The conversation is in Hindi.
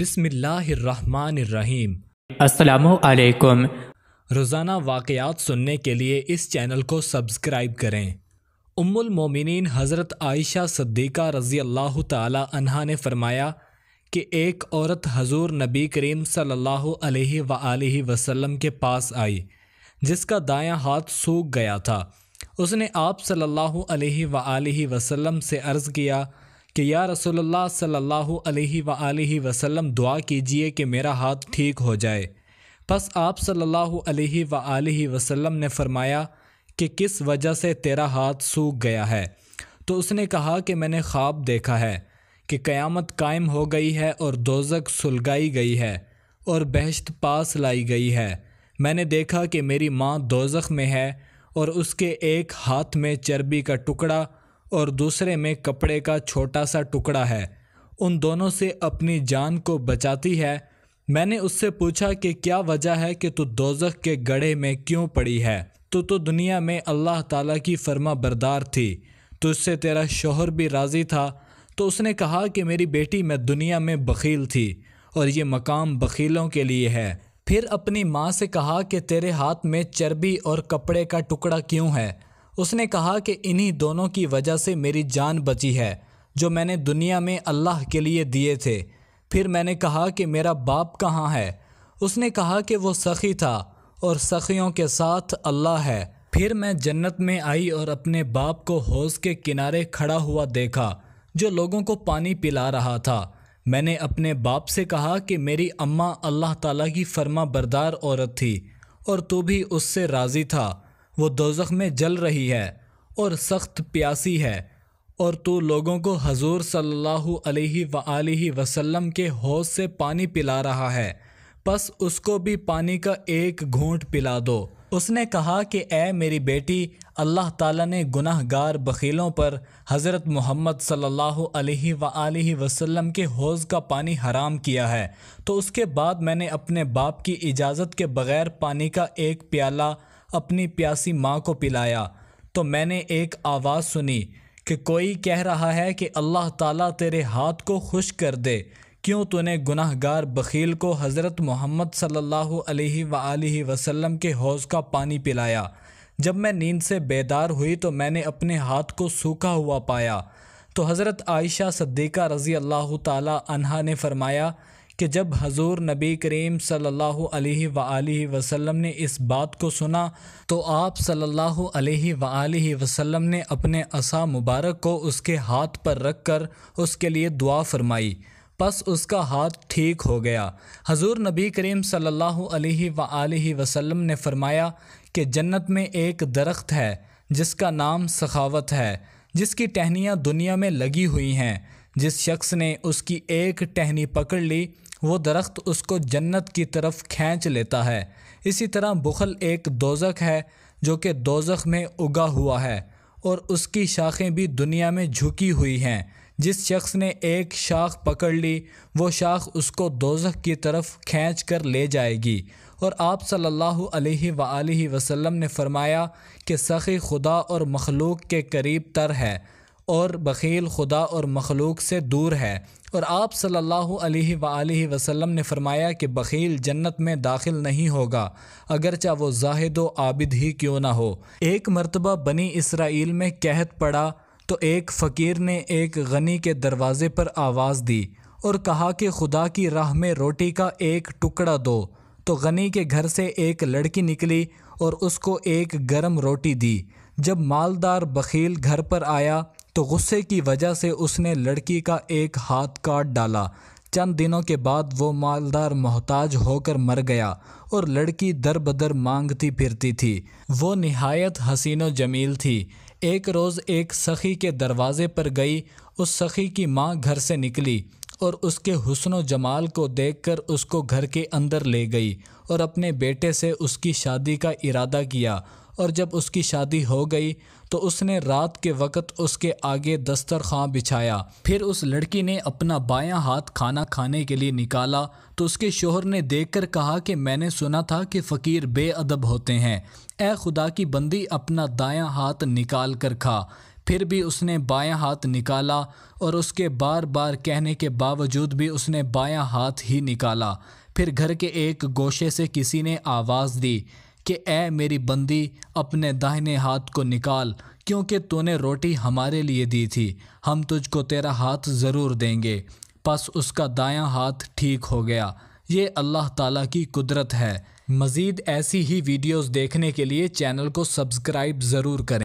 बिसमीम असलकुम रोज़ाना वाक़ात सुनने के लिए इस चैनल को सब्सक्राइब करें उम्मुल मोमिनीन हज़रत आयशा सद्दीक़ा रज़ी अल्लाह तह ने फरमाया कि एक औरत हजूर नबी करीम सल्लल्लाहु अलैहि सल्ला वसल्लम के पास आई जिसका दायां हाथ सूख गया था उसने आप सल्लल्लाहु अलैहि सल्ला वसल्लम से अर्ज़ किया कि या रसोल्ला सल्ला वसम दुआ कीजिए कि मेरा हाथ ठीक हो जाए बस आप सल्ला अलैहि ने फरमाया कि किस वजह से तेरा हाथ सूख गया है तो उसने कहा कि मैंने ख्वाब देखा है कि क़यामत कायम हो गई है और दोजक सुलगाई गई है और बहशत पास लाई गई है मैंने देखा कि मेरी माँ दोजख में है और उसके एक हाथ में चर्बी का टुकड़ा और दूसरे में कपड़े का छोटा सा टुकड़ा है उन दोनों से अपनी जान को बचाती है मैंने उससे पूछा कि क्या वजह है कि तू दोजख के गढ़े में क्यों पड़ी है तो तो दुनिया में अल्लाह ताला की फरमा बरदार थी तुझसे तेरा शोहर भी राज़ी था तो उसने कहा कि मेरी बेटी मैं दुनिया में बखील थी और ये मकाम बखीलों के लिए है फिर अपनी माँ से कहा कि तेरे हाथ में चर्बी और कपड़े का टुकड़ा क्यों है उसने कहा कि इन्हीं दोनों की वजह से मेरी जान बची है जो मैंने दुनिया में अल्लाह के लिए दिए थे फिर मैंने कहा कि मेरा बाप कहाँ है उसने कहा कि वो सखी था और सखियों के साथ अल्लाह है फिर मैं जन्नत में आई और अपने बाप को हौज के किनारे खड़ा हुआ देखा जो लोगों को पानी पिला रहा था मैंने अपने बाप से कहा कि मेरी अम्मा अल्लाह ताला की फर्मा बरदार औरत थी और तू भी उससे राज़ी था वो दोजख में जल रही है और सख्त प्यासी है और तू लोगों को हजूर सल्लल्लाहु अलैहि अलैहि वसल्लम के हौज से पानी पिला रहा है बस उसको भी पानी का एक घूंट पिला दो उसने कहा कि ए मेरी बेटी अल्लाह ताला ने गुनाहगार बखीलों पर हज़रत मोहम्मद सल्लल्लाहु अलैहि अलैहि वसल्लम के हौज़ का पानी हराम किया है तो उसके बाद मैंने अपने बाप की इजाज़त के बग़ैर पानी का एक प्याला अपनी प्यासी माँ को पिलाया तो मैंने एक आवाज़ सुनी कि कोई कह रहा है कि अल्लाह ताला तेरे हाथ को खुश कर दे क्यों तूने गुनाहगार बखील को हज़रत मोहम्मद सल्लल्लाहु अलैहि सल्ला वसल्लम के हौज़ का पानी पिलाया जब मैं नींद से बेदार हुई तो मैंने अपने हाथ को सूखा हुआ पाया तो हज़रत आयशा सद्दीक़ा रज़ी अल्लाह ताला ने फरमाया कि जब हजूर नबी करीम सल्लल्लाहु अलैहि वसल्लम ने इस बात को सुना तो आप सल्लल्लाहु अलैहि वसल्लम ने अपने असा मुबारक को उसके हाथ पर रख कर उसके लिए दुआ फरमाई बस उसका हाथ ठीक हो गया हजूर नबी करीम सल्लल्लाहु अलैहि वसल्लम ने फरमाया कि जन्नत में एक दरख्त है जिसका नाम सखावत है जिसकी टहनियाँ दुनिया में लगी हुई हैं जिस शख्स ने उसकी एक टहनी पकड़ ली वो दरख्त उसको जन्नत की तरफ खींच लेता है इसी तरह बुखल एक दोजक है जो कि दोजक में उगा हुआ है और उसकी शाखें भी दुनिया में झुकी हुई हैं जिस शख्स ने एक शाख पकड़ ली वो शाख उसको दोजख की तरफ खींच कर ले जाएगी और आप सल्लल्लाहु अलैहि वसल्लम ने फरमाया कि सखी खुदा और मखलूक के करीब तर है और बखील खुदा और मखलूक से दूर है और आप सल्लल्लाहु अलैहि सल्ला वसल्लम ने फरमाया कि बखील जन्नत में दाखिल नहीं होगा अगरचा वो जाहिद व आबिद ही क्यों ना हो एक मरतबा बनी इसराइल में कहत पड़ा तो एक फ़कीर ने एक गनी के दरवाज़े पर आवाज़ दी और कहा कि खुदा की राह में रोटी का एक टुकड़ा दो तो गनी के घर से एक लड़की निकली और उसको एक गर्म रोटी दी जब मालदार बखील घर पर आया तो गुस्से की वजह से उसने लड़की का एक हाथ काट डाला चंद दिनों के बाद वो मालदार मोहताज होकर मर गया और लड़की दर बदर मांगती फिरती थी वो नहायत हसीनो जमील थी एक रोज़ एक सखी के दरवाज़े पर गई उस सखी की माँ घर से निकली और उसके हुसन जमाल को देखकर उसको घर के अंदर ले गई और अपने बेटे से उसकी शादी का इरादा किया और जब उसकी शादी हो गई तो उसने रात के वक़्त उसके आगे दस्तर खां बिछाया फिर उस लड़की ने अपना बायां हाथ खाना खाने के लिए निकाला तो उसके शोहर ने देखकर कहा कि मैंने सुना था कि फ़कीर बेअदब होते हैं ए खुदा की बंदी अपना दाया हाथ निकाल कर खा फिर भी उसने बायां हाथ निकाला और उसके बार बार कहने के बावजूद भी उसने बायां हाथ ही निकाला फिर घर के एक गोशे से किसी ने आवाज़ दी कि ए मेरी बंदी अपने दाहिने हाथ को निकाल क्योंकि तूने रोटी हमारे लिए दी थी हम तुझको तेरा हाथ ज़रूर देंगे बस उसका दायां हाथ ठीक हो गया ये अल्लाह ताला की कुदरत है मज़ीद ऐसी ही वीडियोस देखने के लिए चैनल को सब्सक्राइब ज़रूर करें